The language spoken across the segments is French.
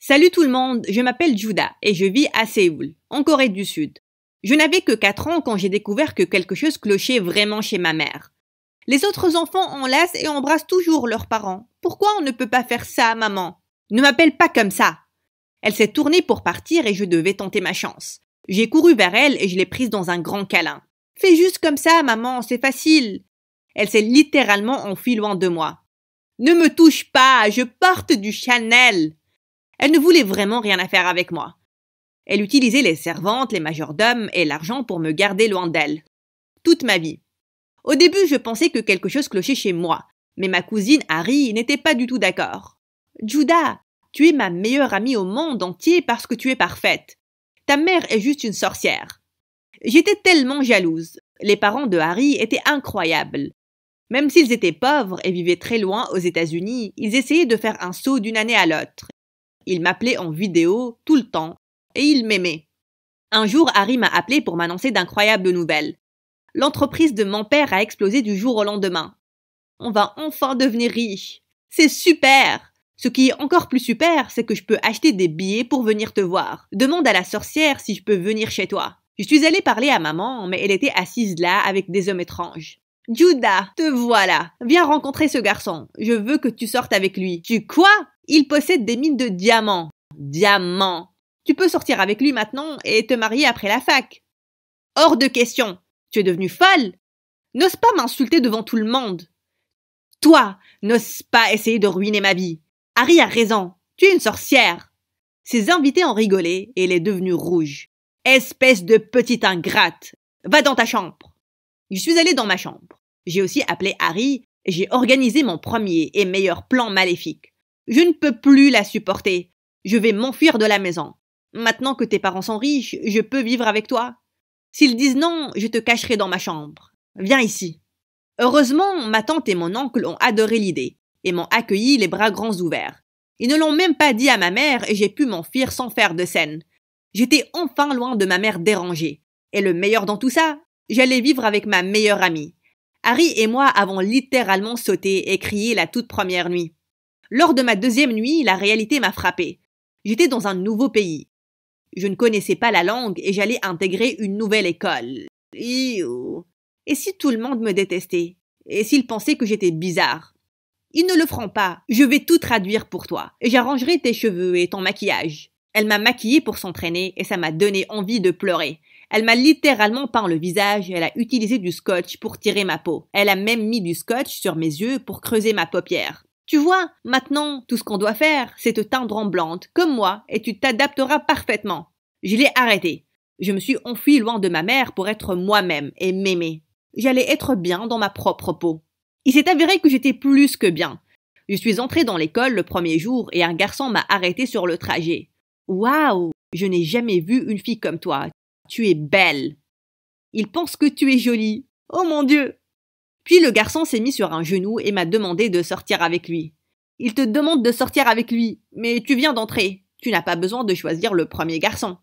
Salut tout le monde, je m'appelle Judah et je vis à Séoul, en Corée du Sud. Je n'avais que 4 ans quand j'ai découvert que quelque chose clochait vraiment chez ma mère. Les autres enfants enlacent et embrassent toujours leurs parents. Pourquoi on ne peut pas faire ça, maman Ne m'appelle pas comme ça. Elle s'est tournée pour partir et je devais tenter ma chance. J'ai couru vers elle et je l'ai prise dans un grand câlin. Fais juste comme ça, maman, c'est facile. Elle s'est littéralement enfuie loin de moi. Ne me touche pas, je porte du Chanel. Elle ne voulait vraiment rien à faire avec moi. Elle utilisait les servantes, les majordomes et l'argent pour me garder loin d'elle. Toute ma vie. Au début, je pensais que quelque chose clochait chez moi, mais ma cousine Harry n'était pas du tout d'accord. Judah, tu es ma meilleure amie au monde entier parce que tu es parfaite. Ta mère est juste une sorcière. J'étais tellement jalouse. Les parents de Harry étaient incroyables. Même s'ils étaient pauvres et vivaient très loin aux États-Unis, ils essayaient de faire un saut d'une année à l'autre, il m'appelait en vidéo tout le temps et il m'aimait. Un jour, Harry m'a appelé pour m'annoncer d'incroyables nouvelles. L'entreprise de mon père a explosé du jour au lendemain. On va enfin devenir riche. C'est super. Ce qui est encore plus super, c'est que je peux acheter des billets pour venir te voir. Demande à la sorcière si je peux venir chez toi. Je suis allée parler à maman, mais elle était assise là avec des hommes étranges. Judah, te voilà. Viens rencontrer ce garçon. Je veux que tu sortes avec lui. Tu quoi il possède des mines de diamants. Diamants. Tu peux sortir avec lui maintenant et te marier après la fac. Hors de question. Tu es devenue folle. N'ose pas m'insulter devant tout le monde. Toi, n'ose pas essayer de ruiner ma vie. Harry a raison. Tu es une sorcière. Ses invités ont rigolé et elle est devenue rouge. Espèce de petite ingrate. Va dans ta chambre. Je suis allée dans ma chambre. J'ai aussi appelé Harry, et j'ai organisé mon premier et meilleur plan maléfique. Je ne peux plus la supporter. Je vais m'enfuir de la maison. Maintenant que tes parents sont riches, je peux vivre avec toi. S'ils disent non, je te cacherai dans ma chambre. Viens ici. Heureusement, ma tante et mon oncle ont adoré l'idée et m'ont accueilli les bras grands ouverts. Ils ne l'ont même pas dit à ma mère et j'ai pu m'enfuir sans faire de scène. J'étais enfin loin de ma mère dérangée. Et le meilleur dans tout ça, j'allais vivre avec ma meilleure amie. Harry et moi avons littéralement sauté et crié la toute première nuit. Lors de ma deuxième nuit, la réalité m'a frappé. J'étais dans un nouveau pays. Je ne connaissais pas la langue et j'allais intégrer une nouvelle école. Et si tout le monde me détestait Et s'ils pensaient que j'étais bizarre Ils ne le feront pas. Je vais tout traduire pour toi. Et j'arrangerai tes cheveux et ton maquillage. Elle m'a maquillée pour s'entraîner et ça m'a donné envie de pleurer. Elle m'a littéralement peint le visage, et elle a utilisé du scotch pour tirer ma peau. Elle a même mis du scotch sur mes yeux pour creuser ma paupière. Tu vois, maintenant, tout ce qu'on doit faire, c'est te teindre en blanche comme moi, et tu t'adapteras parfaitement. Je l'ai arrêté. Je me suis enfuie loin de ma mère pour être moi-même et m'aimer. J'allais être bien dans ma propre peau. Il s'est avéré que j'étais plus que bien. Je suis entrée dans l'école le premier jour et un garçon m'a arrêté sur le trajet. Waouh Je n'ai jamais vu une fille comme toi. Tu es belle. Il pense que tu es jolie. Oh mon Dieu puis le garçon s'est mis sur un genou et m'a demandé de sortir avec lui. Il te demande de sortir avec lui, mais tu viens d'entrer. Tu n'as pas besoin de choisir le premier garçon.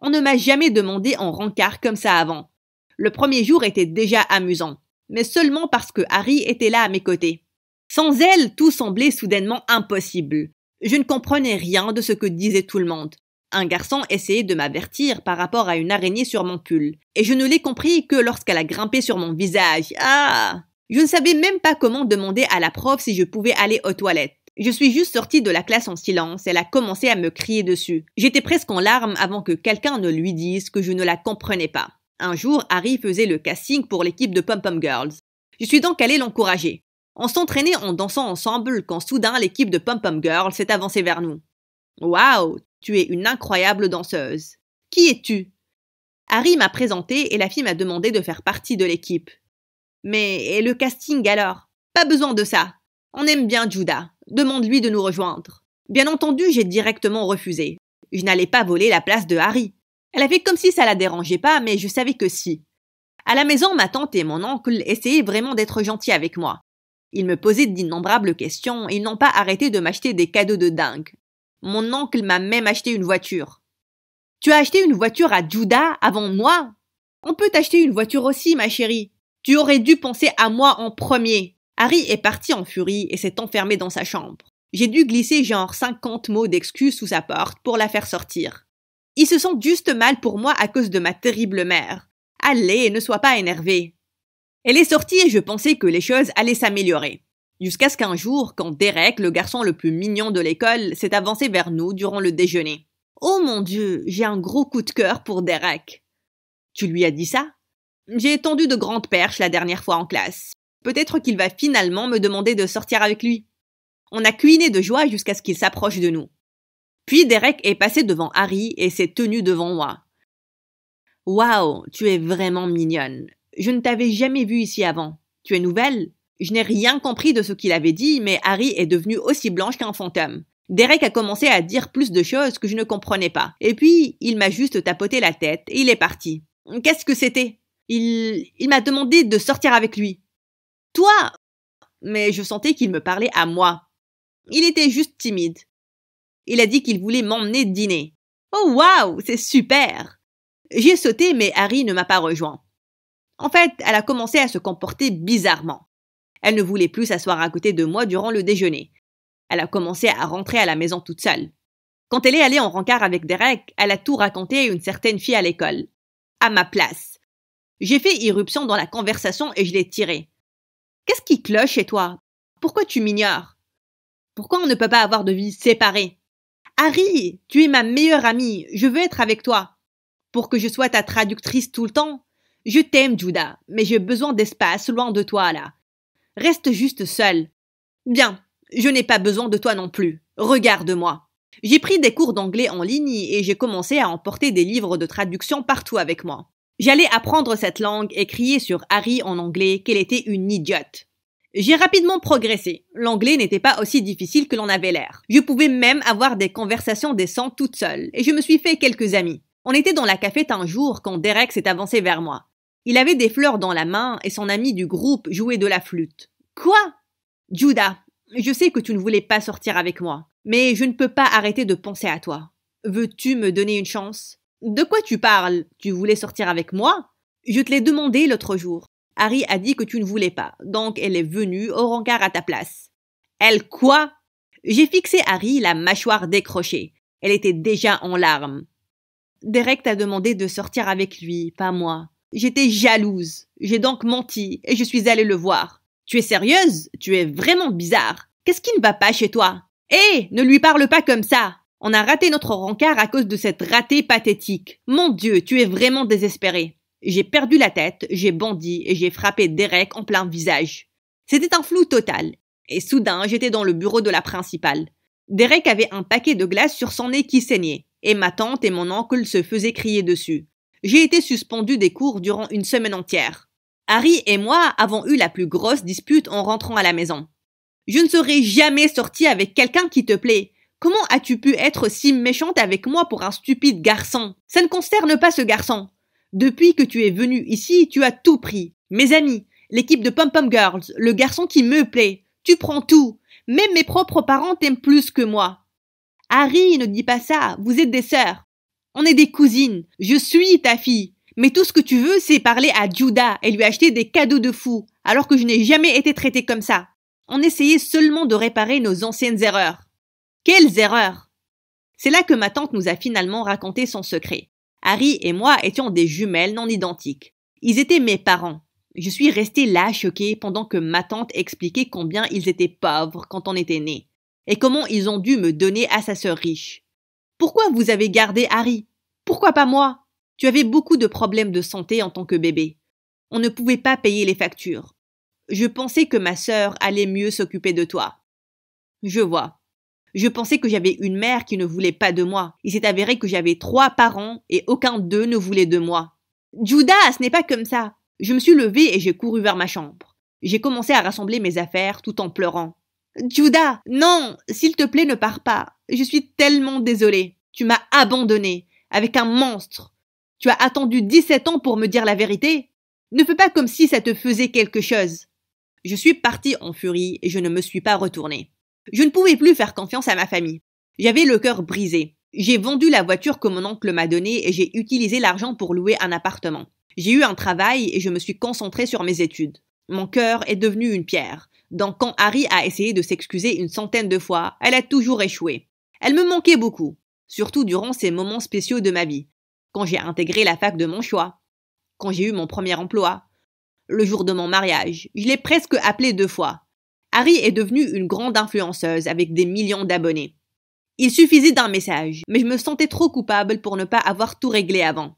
On ne m'a jamais demandé en rencard comme ça avant. Le premier jour était déjà amusant, mais seulement parce que Harry était là à mes côtés. Sans elle, tout semblait soudainement impossible. Je ne comprenais rien de ce que disait tout le monde. Un garçon essayait de m'avertir par rapport à une araignée sur mon pull, et je ne l'ai compris que lorsqu'elle a grimpé sur mon visage. Ah Je ne savais même pas comment demander à la prof si je pouvais aller aux toilettes. Je suis juste sortie de la classe en silence, elle a commencé à me crier dessus. J'étais presque en larmes avant que quelqu'un ne lui dise que je ne la comprenais pas. Un jour, Harry faisait le casting pour l'équipe de Pom Pom Girls. Je suis donc allée l'encourager. On s'entraînait en dansant ensemble quand soudain l'équipe de Pom Pom Girls s'est avancée vers nous. Waouh, tu es une incroyable danseuse. Qui es-tu Harry m'a présenté et la fille m'a demandé de faire partie de l'équipe. Mais et le casting alors Pas besoin de ça. On aime bien Judah. Demande-lui de nous rejoindre. Bien entendu, j'ai directement refusé. Je n'allais pas voler la place de Harry. Elle a fait comme si ça la dérangeait pas, mais je savais que si. À la maison, ma tante et mon oncle essayaient vraiment d'être gentils avec moi. Ils me posaient d'innombrables questions, et ils n'ont pas arrêté de m'acheter des cadeaux de dingue, mon oncle m'a même acheté une voiture. Tu as acheté une voiture à Judah avant moi On peut t'acheter une voiture aussi, ma chérie. Tu aurais dû penser à moi en premier. Harry est parti en furie et s'est enfermé dans sa chambre. J'ai dû glisser genre 50 mots d'excuses sous sa porte pour la faire sortir. Il se sent juste mal pour moi à cause de ma terrible mère. Allez, ne sois pas énervé. » Elle est sortie et je pensais que les choses allaient s'améliorer. Jusqu'à ce qu'un jour, quand Derek, le garçon le plus mignon de l'école, s'est avancé vers nous durant le déjeuner. Oh mon Dieu, j'ai un gros coup de cœur pour Derek. Tu lui as dit ça J'ai tendu de grandes perches la dernière fois en classe. Peut-être qu'il va finalement me demander de sortir avec lui. On a cuiné de joie jusqu'à ce qu'il s'approche de nous. Puis Derek est passé devant Harry et s'est tenu devant moi. Waouh, tu es vraiment mignonne. Je ne t'avais jamais vue ici avant. Tu es nouvelle je n'ai rien compris de ce qu'il avait dit, mais Harry est devenu aussi blanche qu'un fantôme. Derek a commencé à dire plus de choses que je ne comprenais pas. Et puis, il m'a juste tapoté la tête et il est parti. Qu'est-ce que c'était Il, il m'a demandé de sortir avec lui. Toi Mais je sentais qu'il me parlait à moi. Il était juste timide. Il a dit qu'il voulait m'emmener dîner. Oh waouh, c'est super J'ai sauté, mais Harry ne m'a pas rejoint. En fait, elle a commencé à se comporter bizarrement. Elle ne voulait plus s'asseoir à côté de moi durant le déjeuner. Elle a commencé à rentrer à la maison toute seule. Quand elle est allée en rencard avec Derek, elle a tout raconté à une certaine fille à l'école. À ma place. J'ai fait irruption dans la conversation et je l'ai tirée. Qu'est-ce qui cloche chez toi Pourquoi tu m'ignores Pourquoi on ne peut pas avoir de vie séparée Harry, tu es ma meilleure amie, je veux être avec toi. Pour que je sois ta traductrice tout le temps Je t'aime, Judah, mais j'ai besoin d'espace loin de toi là. Reste juste seul. Bien, je n'ai pas besoin de toi non plus. Regarde-moi. J'ai pris des cours d'anglais en ligne et j'ai commencé à emporter des livres de traduction partout avec moi. J'allais apprendre cette langue et crier sur Harry en anglais qu'elle était une idiote. J'ai rapidement progressé. L'anglais n'était pas aussi difficile que l'on avait l'air. Je pouvais même avoir des conversations décentes toute seule et je me suis fait quelques amis. On était dans la cafette un jour quand Derek s'est avancé vers moi. Il avait des fleurs dans la main et son ami du groupe jouait de la flûte. Quoi Judah, je sais que tu ne voulais pas sortir avec moi, mais je ne peux pas arrêter de penser à toi. Veux-tu me donner une chance De quoi tu parles Tu voulais sortir avec moi Je te l'ai demandé l'autre jour. Harry a dit que tu ne voulais pas, donc elle est venue au rencard à ta place. Elle quoi J'ai fixé Harry la mâchoire décrochée. Elle était déjà en larmes. Derek t'a demandé de sortir avec lui, pas moi. J'étais jalouse. J'ai donc menti et je suis allée le voir. Tu es sérieuse Tu es vraiment bizarre. Qu'est-ce qui ne va pas chez toi Hé, ne lui parle pas comme ça. On a raté notre rancard à cause de cette ratée pathétique. Mon Dieu, tu es vraiment désespérée. J'ai perdu la tête, j'ai bondi et j'ai frappé Derek en plein visage. C'était un flou total. Et soudain, j'étais dans le bureau de la principale. Derek avait un paquet de glace sur son nez qui saignait, et ma tante et mon oncle se faisaient crier dessus. J'ai été suspendu des cours durant une semaine entière. Harry et moi avons eu la plus grosse dispute en rentrant à la maison. Je ne serai jamais sortie avec quelqu'un qui te plaît. Comment as-tu pu être si méchante avec moi pour un stupide garçon Ça ne concerne pas ce garçon. Depuis que tu es venu ici, tu as tout pris. Mes amis, l'équipe de Pom Pom Girls, le garçon qui me plaît. Tu prends tout. Même mes propres parents t'aiment plus que moi. Harry ne dis pas ça, vous êtes des sœurs. On est des cousines. Je suis ta fille. Mais tout ce que tu veux, c'est parler à Judah et lui acheter des cadeaux de fou, alors que je n'ai jamais été traitée comme ça. On essayait seulement de réparer nos anciennes erreurs. Quelles erreurs C'est là que ma tante nous a finalement raconté son secret. Harry et moi étions des jumelles non identiques. Ils étaient mes parents. Je suis restée là choquée pendant que ma tante expliquait combien ils étaient pauvres quand on était nés et comment ils ont dû me donner à sa sœur riche. Pourquoi vous avez gardé Harry pourquoi pas moi Tu avais beaucoup de problèmes de santé en tant que bébé. On ne pouvait pas payer les factures. Je pensais que ma sœur allait mieux s'occuper de toi. Je vois. Je pensais que j'avais une mère qui ne voulait pas de moi. Il s'est avéré que j'avais trois parents et aucun d'eux ne voulait de moi. Judas, ce n'est pas comme ça. Je me suis levée et j'ai couru vers ma chambre. J'ai commencé à rassembler mes affaires tout en pleurant. Judas, non, s'il te plaît, ne pars pas. Je suis tellement désolée. Tu m'as abandonnée avec un monstre. Tu as attendu dix-sept ans pour me dire la vérité Ne fais pas comme si ça te faisait quelque chose. Je suis partie en furie et je ne me suis pas retournée. Je ne pouvais plus faire confiance à ma famille. J'avais le cœur brisé. J'ai vendu la voiture que mon oncle m'a donnée et j'ai utilisé l'argent pour louer un appartement. J'ai eu un travail et je me suis concentrée sur mes études. Mon cœur est devenu une pierre. Donc quand Harry a essayé de s'excuser une centaine de fois, elle a toujours échoué. Elle me manquait beaucoup surtout durant ces moments spéciaux de ma vie, quand j'ai intégré la fac de mon choix, quand j'ai eu mon premier emploi, le jour de mon mariage, je l'ai presque appelé deux fois. Harry est devenu une grande influenceuse avec des millions d'abonnés. Il suffisait d'un message, mais je me sentais trop coupable pour ne pas avoir tout réglé avant.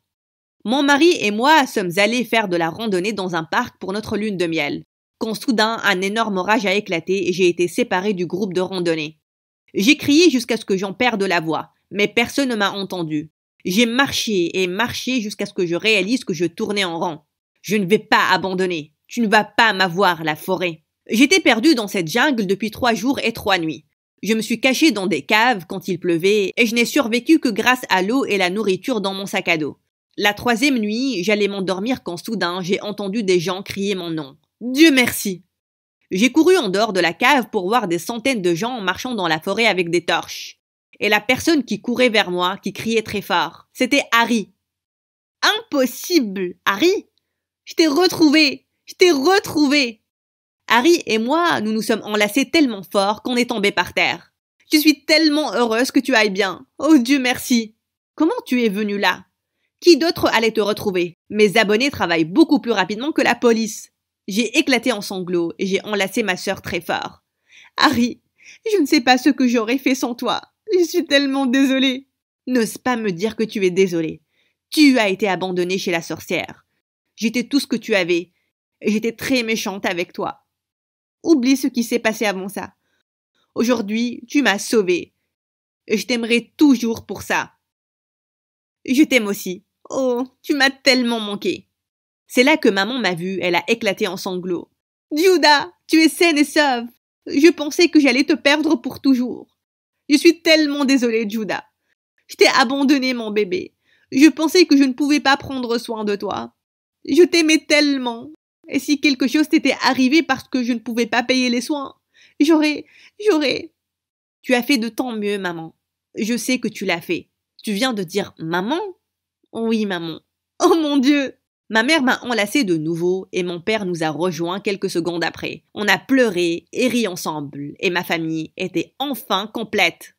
Mon mari et moi sommes allés faire de la randonnée dans un parc pour notre lune de miel, quand soudain un énorme orage a éclaté et j'ai été séparée du groupe de randonnée. J'ai crié jusqu'à ce que j'en perde la voix, mais personne ne m'a entendu. J'ai marché et marché jusqu'à ce que je réalise que je tournais en rang. Je ne vais pas abandonner. Tu ne vas pas m'avoir, la forêt. J'étais perdu dans cette jungle depuis trois jours et trois nuits. Je me suis caché dans des caves quand il pleuvait, et je n'ai survécu que grâce à l'eau et la nourriture dans mon sac à dos. La troisième nuit, j'allais m'endormir quand soudain j'ai entendu des gens crier mon nom. Dieu merci. J'ai couru en dehors de la cave pour voir des centaines de gens marchant dans la forêt avec des torches et la personne qui courait vers moi, qui criait très fort, c'était Harry. Impossible, Harry Je t'ai retrouvé Je t'ai retrouvé Harry et moi, nous nous sommes enlacés tellement fort qu'on est tombé par terre. Je suis tellement heureuse que tu ailles bien. Oh Dieu merci Comment tu es venu là Qui d'autre allait te retrouver Mes abonnés travaillent beaucoup plus rapidement que la police. J'ai éclaté en sanglots et j'ai enlacé ma sœur très fort. Harry, je ne sais pas ce que j'aurais fait sans toi. Je suis tellement désolée. N'ose pas me dire que tu es désolée. Tu as été abandonnée chez la sorcière. J'étais tout ce que tu avais. j'étais très méchante avec toi. Oublie ce qui s'est passé avant ça. Aujourd'hui, tu m'as sauvée. je t'aimerai toujours pour ça. Je t'aime aussi. Oh, tu m'as tellement manqué. C'est là que maman m'a vue, elle a éclaté en sanglots. Judas, tu es saine et sauve. Je pensais que j'allais te perdre pour toujours. Je suis tellement désolée, Judah. Je t'ai abandonné, mon bébé. Je pensais que je ne pouvais pas prendre soin de toi. Je t'aimais tellement. Et si quelque chose t'était arrivé parce que je ne pouvais pas payer les soins, j'aurais, j'aurais. Tu as fait de tant mieux, maman. Je sais que tu l'as fait. Tu viens de dire maman? Oui, maman. Oh mon Dieu! Ma mère m'a enlacée de nouveau et mon père nous a rejoints quelques secondes après. On a pleuré et ri ensemble et ma famille était enfin complète.